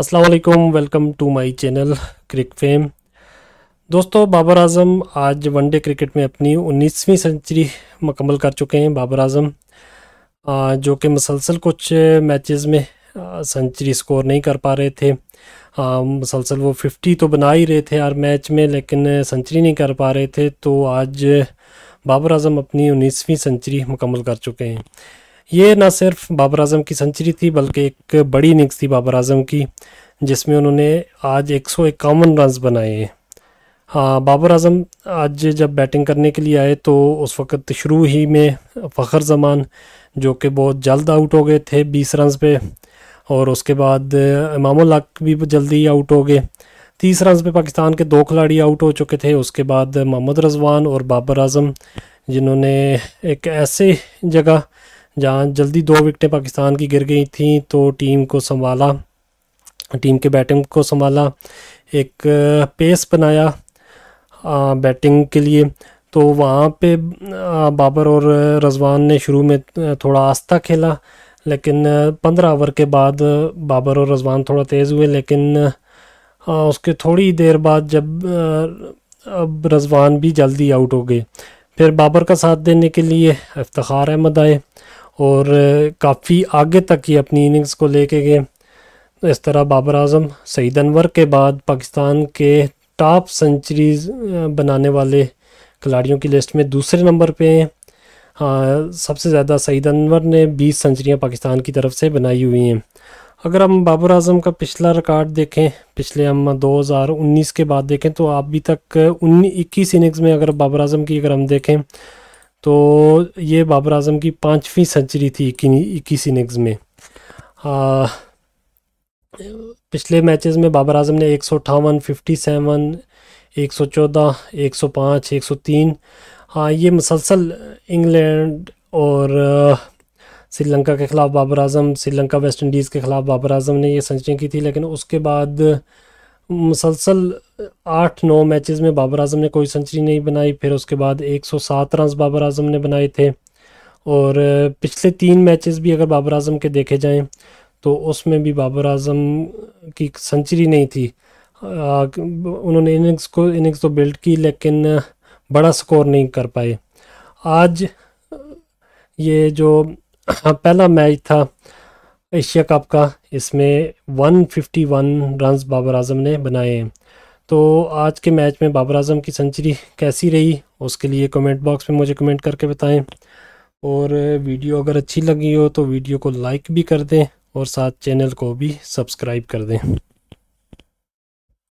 Aslam welcome to my channel crick fame दोस्तों बाबर आजम आज one day cricket में अपनी 19वीं सेंचुरी मकमल कर चुके हैं बाबर आजम जो कि मसलसल कुछ मैचेस में सेंचुरी स्कोर नहीं कर पा रहे थे मसलसल वो 50 तो बना ही रहे थे हर मैच में लेकिन सेंचुरी नहीं कर पा रहे थे तो आज बाबर आजम अपनी 19वीं सेंचुरी मुकम्मल कर चुके हैं ये ना सिर्फ बाबर आजम की सेंचुरी थी बल्कि एक बड़ी इनिंग्स थी बाबर आजम की जिसमें उन्होंने आज एक सौ इक्यावन रन बनाए हैं हाँ बाबर आजम आज जब बैटिंग करने के लिए आए तो उस वक़्त शुरू ही में फ़खर जमान जो कि बहुत जल्द आउट हो गए थे बीस रन पे और उसके बाद इमाम हक भी जल्दी आउट हो गए तीस रन पे पाकिस्तान के दो खिलाड़ी आउट हो चुके थे उसके बाद मोहम्मद रजवान और बाबर आजम जिन्होंने एक ऐसे जगह जहाँ जल्दी दो विकटें पाकिस्तान की गिर गई थी तो टीम को संभाला टीम के बैटिंग को संभाला एक पेस बनाया आ, बैटिंग के लिए तो वहाँ पे बाबर और रजवान ने शुरू में थोड़ा आस्था खेला लेकिन पंद्रह ओवर के बाद बाबर और रजवान थोड़ा तेज़ हुए लेकिन उसके थोड़ी देर बाद जब अब रजवान भी जल्दी आउट हो गए फिर बाबर का साथ देने के लिए इफ्तार अहमद आए और काफ़ी आगे तक ये अपनी इनिंग्स को लेके गए इस तरह बाबर आजम सईद अनवर के बाद पाकिस्तान के टॉप सेंचुरीज बनाने वाले खिलाड़ियों की लिस्ट में दूसरे नंबर पे हैं हाँ सबसे ज़्यादा सईद अनवर ने 20 सेंचुरियाँ पाकिस्तान की तरफ से बनाई हुई हैं अगर हम बाबर आजम का पिछला रिकॉर्ड देखें पिछले हम 2019 के बाद देखें तो अभी तक उन्नीस इक्कीस इनिंग्स में अगर बाबर आजम की अगर हम देखें तो ये बाबर आजम की पाँचवीं सेंचुरी थी इक्कीस इनिंग्स में आ, पिछले मैचेस में बाबर आजम ने एक सौ अठावन फिफ्टी सेवन एक सौ चौदह एक सौ पाँच एक सौ तीन हाँ ये मुसलसल इंग्लैंड और श्रीलंका के ख़िलाफ़ बाबर आजम श्रीलंका वेस्ट इंडीज़ के ख़िलाफ़ बाबर आजम ने ये सेंचुरी की थी लेकिन उसके बाद मुसलसल आठ नौ मैचेस में बाबर आजम ने कोई सेंचुरी नहीं बनाई फिर उसके बाद 107 रन बाबर आजम ने बनाए थे और पिछले तीन मैचेस भी अगर बाबर आजम के देखे जाएं तो उसमें भी बाबर आजम की सेंचुरी नहीं थी आ, उन्होंने इनिंग्स को इनिंग्स तो बिल्ड की लेकिन बड़ा स्कोर नहीं कर पाए आज ये जो पहला मैच था एशिया कप का इसमें 151 रन्स बाबर आजम ने बनाए हैं तो आज के मैच में बाबर आजम की सेंचुरी कैसी रही उसके लिए कमेंट बॉक्स में मुझे कमेंट करके बताएं और वीडियो अगर अच्छी लगी हो तो वीडियो को लाइक भी कर दें और साथ चैनल को भी सब्सक्राइब कर दें